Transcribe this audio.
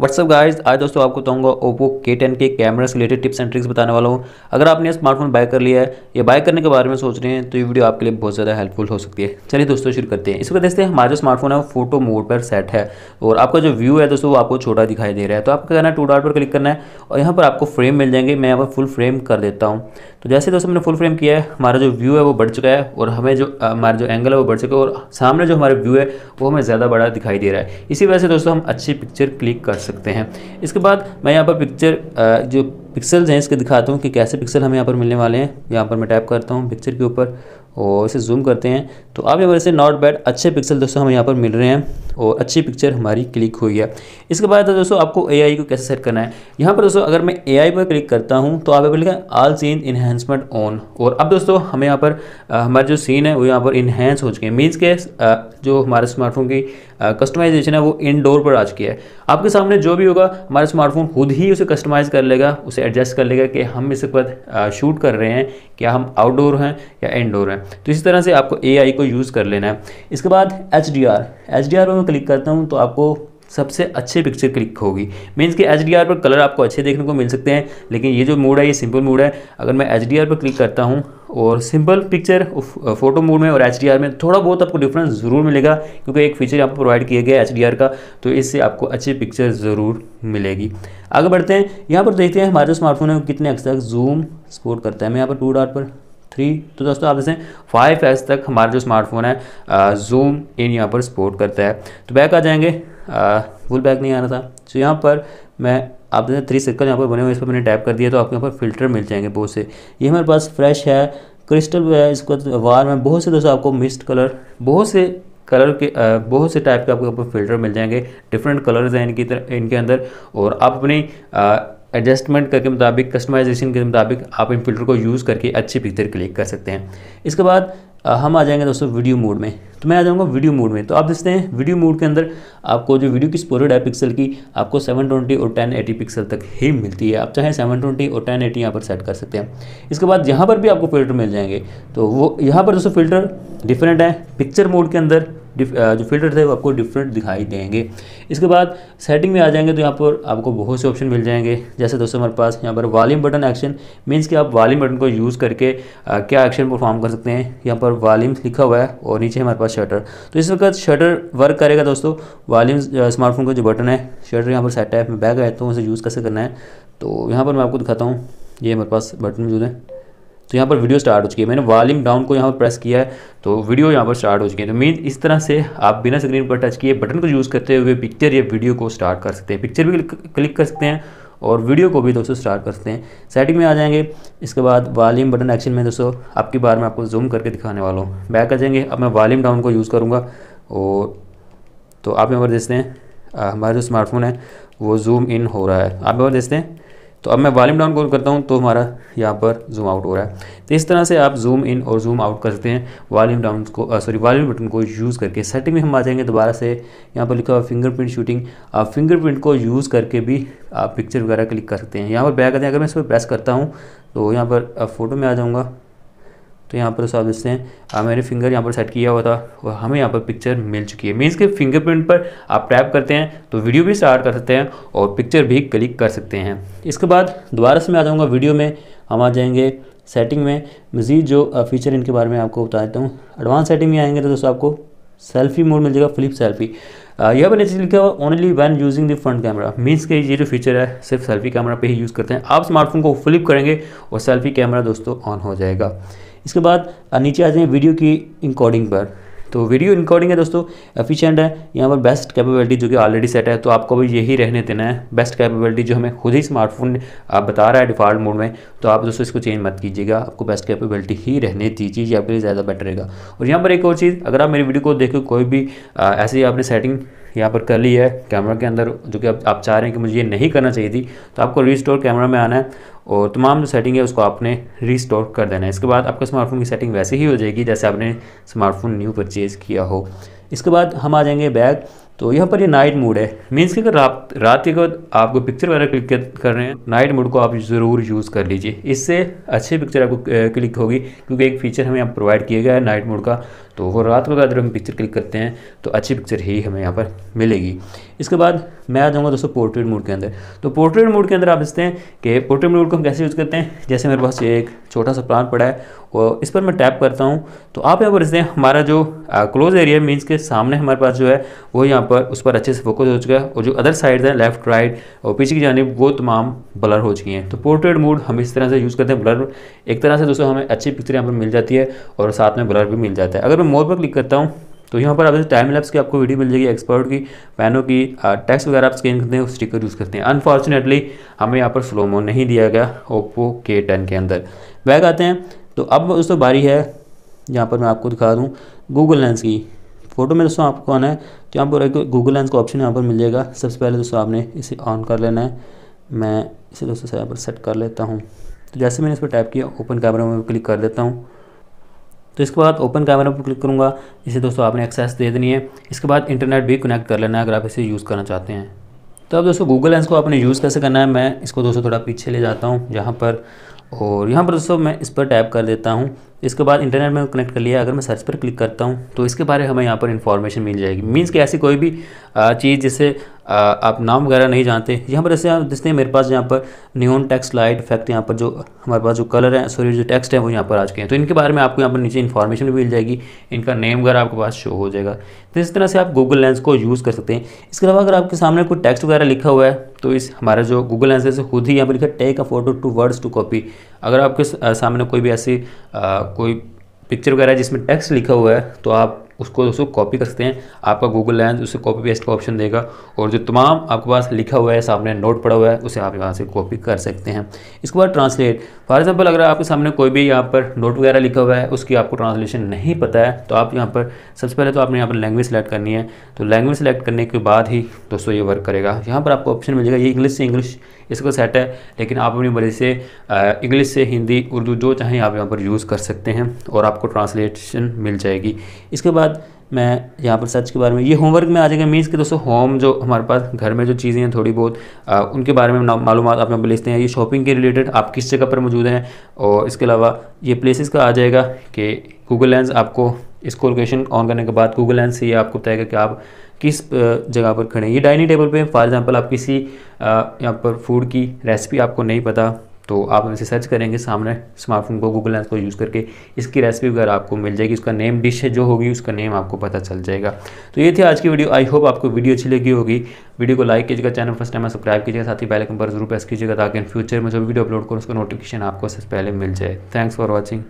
WhatsApp guys आज दोस्तों आपको बताऊंगा ओप्पो के टेन के कैमरा से रिलेटेड टिप्स एंड ट्रिक्स बताने वाला हूँ अगर आपने स्मार्टफोन बाय कर लिया है या बाय करने के बारे में सोच रहे हैं तो ये वीडियो आपके लिए बहुत ज़्यादा हेल्पफुल हो सकती है चलिए दोस्तों शुरू करते हैं इसको देखते हैं हमारा जो स्मार्टफोन है वो फोटो मोड पर सेट है और आपका जो व्यू है दोस्तों वो आपको छोटा दिखाई दे रहा है तो आपको कहना है टू डॉट पर क्लिक करना है और यहाँ पर आपको फ्रेम मिल जाएंगे मैं यहाँ पर फुल फ्रेम कर देता हूँ तो जैसे दोस्तों मैंने फुल फ्रेम किया है हमारा जो व्यू है वो बढ़ चुका है और हमें जो हमारा जो एंगल है वो बढ़ चुका है और सामने जो हमारा व्यू है वो हमें ज़्यादा बड़ा दिखाई दे रहा है इसी वजह से दोस्तों हम अच्छी पिक्चर क्लिक कर सकते सकते हैं इसके बाद मैं यहाँ पर पिक्चर जो पिक्सल्स हैं इसके दिखाता हूँ कि कैसे पिक्सल हमें यहाँ पर मिलने वाले हैं यहाँ पर मैं टैप करता हूँ पिक्चर के ऊपर और इसे जूम करते हैं तो आप यहाँ पर इसे नॉट बैड अच्छे पिक्सल दोस्तों हमें यहाँ पर मिल रहे हैं और अच्छी पिक्चर हमारी क्लिक हुई है इसके बाद तो दोस्तों आपको ए को कैसे सेट करना है यहाँ पर दोस्तों अगर मैं ए पर क्लिक करता हूँ तो आप लिखा आल सीन इन्हेंसमेंट ऑन और अब दोस्तों हमें यहाँ पर हमारे जो सीन है वो यहाँ पर इन्हेंस हो चुके हैं मीन्स के जो हमारे स्मार्टफोन की कस्टमाइजेशन है वो इनडोर पर आ चुकी है आपके सामने जो भी होगा हमारा स्मार्टफोन खुद ही उसे कस्टमाइज़ कर लेगा उसे एडजस्ट कर लेगा कि हम इस बाद शूट कर रहे हैं क्या हम आउटडोर हैं या इनडोर हैं तो इसी तरह से आपको ए को यूज़ कर लेना है इसके बाद एच एच डी पर मैं क्लिक करता हूँ तो आपको सबसे अच्छे पिक्चर क्लिक होगी मीन्स कि एच पर कलर आपको अच्छे देखने को मिल सकते हैं लेकिन ये जो मूड है ये सिंपल मूड है अगर मैं एच पर क्लिक करता हूँ और सिंपल पिक्चर फोटो मूड में और एच में थोड़ा बहुत आपको डिफरेंस ज़रूर मिलेगा क्योंकि एक फीचर यहाँ पर प्रोवाइड किया गया है एच का तो इससे आपको अच्छी पिक्चर ज़रूर मिलेगी आगे बढ़ते हैं यहाँ पर देखते हैं हमारे स्मार्टफोन में कितने अक्सर जूम सपोर्ट करता है मैं यहाँ पर टू डॉट पर थ्री तो दोस्तों आप जैसे फाइव एस तक हमारा जो स्मार्टफोन है जूम इन यहाँ पर सपोर्ट करता है तो बैक आ जाएंगे फुल बैक नहीं आना था तो यहाँ पर मैं आप जैसे थ्री सर्कल यहाँ पर बने हुए इस पर मैंने टैप कर दिया तो आपके यहाँ पर फिल्टर मिल जाएंगे बहुत से ये हमारे पास फ्रेश है क्रिस्टल है इसको वार तो में बहुत से दोस्तों आपको मिस्ड कलर बहुत से कलर के बहुत से टाइप के आपको फिल्टर मिल जाएंगे डिफरेंट कलर्स हैं इनकी तरह इनके अंदर और आप अपनी एडजस्टमेंट करके मुताबिक कस्टमाइजेशन के मुताबिक आप इन फ़िल्टर को यूज़ करके अच्छी पिक्चर क्लिक कर सकते हैं इसके बाद हम आ जाएंगे दोस्तों वीडियो मोड में तो मैं आ जाऊंगा वीडियो मोड में तो आप देखते हैं वीडियो मोड के अंदर आपको जो वीडियो की स्पोरेड है पिक्सल की आपको 720 और 1080 पिक्सल तक ही मिलती है आप चाहे 720 और 1080 एटी यहाँ पर सेट कर सकते हैं इसके बाद यहाँ पर भी आपको फिल्टर मिल जाएंगे तो वो यहाँ पर दोस्तों फिल्टर डिफरेंट है पिक्चर मोड के अंदर जो फिल्टर थे वो आपको डिफरेंट दिखाई देंगे इसके बाद सेटिंग में आ जाएंगे तो यहाँ पर आपको बहुत से ऑप्शन मिल जाएंगे जैसे दोस्तों हमारे पास यहाँ पर वॉल्यूम बटन एक्शन मीन्स कि आप वॉल्यूम बटन को यूज़ करके आ, क्या एक्शन परफॉर्म कर सकते हैं यहाँ पर वॉल्यूम लिखा हुआ है और नीचे हमारे पास शटर तो इस वक्त शटर वर्क करेगा दोस्तों वॉल्यूम स्मार्टफोन का जो बटन है शटर यहाँ पर सेट है मैं बैग रहता हूँ उसे यूज़ कैसे करना है तो यहाँ पर मैं आपको दिखाता हूँ ये हमारे पास बटन मौजूद है तो यहाँ पर वीडियो स्टार्ट हो चुकी है मैंने वॉल्यूम डाउन को यहाँ पर प्रेस किया है तो वीडियो यहाँ पर स्टार्ट हो चुकी है तो मीन इस तरह से आप बिना स्क्रीन पर टच किए बटन को यूज़ करते हुए पिक्चर या वीडियो को स्टार्ट कर सकते हैं पिक्चर भी क्लिक कर सकते हैं और वीडियो को भी दोस्तों स्टार्ट कर सकते हैं सेटिंग में आ जाएंगे इसके बाद वॉल्यूम बटन एक्शन में दोस्तों आपकी बार में आपको जूम करके दिखाने वाला हूँ बैक आ जाएंगे अब मैं वॉल्यूम डाउन को यूज़ करूँगा और तो आप यहाँ पर देखते हैं हमारा जो स्मार्टफोन है वो जूम इन हो रहा है आप यहाँ पर देखते हैं तो अब मैं वॉल्यूम डाउन कॉल करता हूँ तो हमारा यहाँ पर जूम आउट हो रहा है तो इस तरह से आप जूम इन और जूम आउट कर सकते हैं वॉल्यूम डाउन को सॉरी वॉल्यूम बटन को यूज़ करके सेटिंग में हम आ जाएंगे दोबारा से यहाँ पर लिखा हुआ फिंगरप्रिंट शूटिंग आप फिंगरप्रिंट को यूज़ करके भी आप पिक्चर वगैरह क्लिक कर सकते हैं यहाँ पर बैक आते हैं अगर मैं इस पर प्रेस करता हूँ तो यहाँ पर फ़ोटो में आ जाऊँगा तो यहाँ पर आप देखते हैं मैंने फिंगर यहाँ पर सेट किया हुआ था और हमें यहाँ पर पिक्चर मिल चुकी है मीन्स के फिंगरप्रिंट पर आप टैप करते हैं तो वीडियो भी स्टार्ट कर सकते हैं और पिक्चर भी क्लिक कर सकते हैं इसके बाद दोबारा से मैं आ जाऊँगा वीडियो में हम आ जाएंगे सेटिंग में मज़ीद जो फीचर इनके बारे में आपको बता देता हूँ एडवांस सेटिंग में आएंगे तो दोस्तों आपको सेल्फी मोड मिल जाएगा फ्लिप सेल्फी यह पर नीचे लिखा हुआ only one using the front camera means के ये जो फीचर है सिर्फ सेल्फी कैमरा पे ही यूज़ करते हैं आप स्मार्टफोन को फ्लिप करेंगे और सेल्फी कैमरा दोस्तों ऑन हो जाएगा इसके बाद नीचे आ जाए वीडियो की इंकॉर्डिंग पर तो वीडियो इनकोडिंग है दोस्तों एफिशिएंट है यहाँ पर बेस्ट कैपेबिलिटी जो कि ऑलरेडी सेट है तो आपको भी यही रहने देना है बेस्ट कैपेबिलिटी जो हमें खुद ही स्मार्टफोन आप बता रहा है डिफ़ॉल्ट मोड में तो आप दोस्तों इसको चेंज मत कीजिएगा आपको बेस्ट कैपेबिलिटी ही रहने दीजिए ये आपके लिए ज़्यादा बेटर रहेगा और यहाँ पर एक और चीज़ अगर आप मेरी वीडियो को देखो कोई भी ऐसी आपने सेटिंग यहाँ पर कर ली है कैमरा के अंदर जो कि आप, आप चाह रहे हैं कि मुझे ये नहीं करना चाहिए थी तो आपको रीस्टोर कैमरा में आना है और तमाम जो सेटिंग है उसको आपने रीस्टोर कर देना है इसके बाद आपका स्मार्टफोन की सेटिंग वैसे ही हो जाएगी जैसे आपने स्मार्टफोन न्यू परचेज़ किया हो इसके बाद हम आ जाएंगे बैग तो यहाँ पर ये नाइट मूड है मीन्स कि अगर रात रात के बाद आपको पिक्चर वगैरह क्लिक कर रहे हैं नाइट मूड को आप ज़रूर यूज़ कर लीजिए इससे अच्छी पिक्चर आपको क्लिक होगी क्योंकि एक फीचर हमें यहाँ प्रोवाइड किया गया है नाइट मूड का तो वो रात को अगर हम पिक्चर क्लिक करते हैं तो अच्छी पिक्चर ही हमें यहाँ पर मिलेगी इसके बाद मैं आ जाऊँगा दोस्तों पोर्ट्रेट मूड के अंदर तो पोर्ट्रेट मूड के अंदर आप देखते हैं कि पोर्ट्रेट मूड को हम कैसे यूज़ करते हैं जैसे मेरे पास एक छोटा सा प्लान पड़ा है और इस पर मैं टैप करता हूँ तो आप यहाँ पर देखते हैं हमारा जो क्लोज एरिया मीन्स के सामने हमारे पास जो है वो यहाँ पर उस पर अच्छे से फोकस हो चुका है और जो अदर साइड हैं लेफ्ट राइट और पीछे की जानब वो तमाम ब्लर हो चुकी हैं तो पोर्ट्रेट मोड हम इस तरह से यूज़ करते हैं ब्लर एक तरह से दोस्तों हमें अच्छी पिक्चर यहाँ पर मिल जाती है और साथ में ब्लर भी मिल जाता है अगर मैं मोर पर क्लिक करता हूँ तो यहाँ पर आप टाइम लैप्स की आपको वीडियो मिल जाएगी एक्सपर्ट की पैनों की टैक्स वगैरह आप स्कैन करते हैं स्टिकर यूज़ करते हैं अनफॉर्चुनेटली हमें यहाँ पर स्लोमो नहीं दिया गया ओप्पो के टेन के अंदर बैग आते हैं तो अब दोस्तों बारी है यहाँ पर मैं आपको दिखा दूँ गूगल लेंस की फोटो में दोस्तों आपको आना है तो यहाँ पर एक गूगल लेंस का ऑप्शन यहाँ पर मिल जाएगा सबसे पहले दोस्तों आपने इसे ऑन कर लेना है मैं इसे दोस्तों से यहाँ पर सेट कर लेता हूँ तो जैसे मैंने इस पर टाइप किया ओपन कैमरा में क्लिक कर देता हूँ तो इसके बाद ओपन कैमरा पर क्लिक करूँगा इसे दोस्तों आपने एक्सेस दे देनी है इसके बाद इंटरनेट भी कनेक्ट कर लेना है अगर आप इसे यूज़ करना चाहते हैं तो अब दोस्तों गूगल लेंस को आपने यूज़ कैसे करना है मैं इसको दोस्तों थोड़ा पीछे ले जाता हूँ जहाँ पर और यहाँ पर दोस्तों मैं इस पर टैप कर देता हूँ इसके बाद इंटरनेट में कनेक्ट कर लिया अगर मैं सर्च पर क्लिक करता हूँ तो इसके बारे में हमें यहाँ पर इन्फॉर्मेशन मिल जाएगी मीन्स कि ऐसी कोई भी चीज़ जिसे आप नाम वगैरह नहीं जानते यहाँ पर ऐसे जिसने मेरे पास यहाँ पर न्यून टेक्स्ट लाइट इफेक्ट यहाँ पर जो हमारे पास जो कलर है सॉरी जो टेक्स्ट है वो यहाँ पर आ चुके हैं तो इनके बारे में आपको यहाँ पर नीचे इन्फॉर्मेशन भी मिल जाएगी इनका नेम वगैरह आपके पास शो हो जाएगा तो इस तरह से आप गूगल लेंस को यूज़ कर सकते हैं इसके अलावा अगर आपके सामने कोई टेक्स्ट वगैरह लिखा हुआ है तो इस हमारा जो गूगल लेंस है खुद ही यहाँ पर लिखा take a photo to words to copy अगर आपके सामने कोई भी ऐसी कोई पिक्चर वगैरह जिसमें टेक्स्ट लिखा हुआ है तो आप उसको दोस्तों कॉपी कर सकते हैं आपका गूगल लैंस उसे कॉपी पेस्ट का ऑप्शन देगा और जो तमाम आपके पास लिखा हुआ है सामने नोट पड़ा हुआ है उसे आप यहाँ से कॉपी कर सकते हैं इसके बाद ट्रांसलेट फॉर एग्जाम्पल अगर आपके सामने कोई भी यहाँ पर नोट वगैरह लिखा हुआ है उसकी आपको ट्रांसलेशन नहीं पता है तो आप यहाँ पर सबसे पहले तो आपने यहाँ पर लैंग्वेज सेलेक्ट करनी है तो लैंग्वेज सेलेक्ट करने के बाद ही दोस्तों ये वर्क करेगा यहाँ पर आपको ऑप्शन मिल जाएगा ये इंग्लिश से इंग्लिश इसका सेट है लेकिन आप अपनी मर्ज़ी से इंग्लिश से हिंदी उर्दू जो चाहें आप यहाँ पर यूज़ कर सकते हैं और आपको ट्रांसलेशन मिल जाएगी इसके बाद बाद मैं यहाँ पर सर्च के बारे में ये होमवर्क में आ जाएगा मीन्स कि दोस्तों होम जो हमारे पास घर में जो चीज़ें हैं थोड़ी बहुत आ, उनके बारे में मालूम आप यहाँ पर लिखते हैं ये शॉपिंग के रिलेटेड आप किस जगह पर मौजूद हैं और इसके अलावा ये प्लेसेस का आ जाएगा कि गूगल लेंस आपको इसको लोकेशन ऑन करने के बाद गूगल लेंस से ये आपको बताएगा कि आप किस जगह पर खड़े हैं ये डाइनिंग टेबल पर फॉर एग्जाम्पल आप किसी यहाँ पर फूड की रेसिपी आपको नहीं पता तो आप इसे सर्च करेंगे सामने स्मार्टफोन को गूगल लेंस को यूज़ करके इसकी रेसिपी वगैरह आपको मिल जाएगी उसका नेम डिश है जो होगी उसका नेम आपको पता चल जाएगा तो ये थी आज की वीडियो आई होप आपको वीडियो अच्छी लगी होगी वीडियो को लाइक कीजिएगा चैनल फर्स्ट टाइम सब्सक्राइब कीजिएगा साथ ही बेलाइकन पर जरूर प्रेस कीजिएगा ताकि इन फ्यूचर में जो वीडियो अपलोड करो उसका नोटिफिकेशन आपको सबसे पहले मिल जाए थैंक्स फॉर वॉचिंग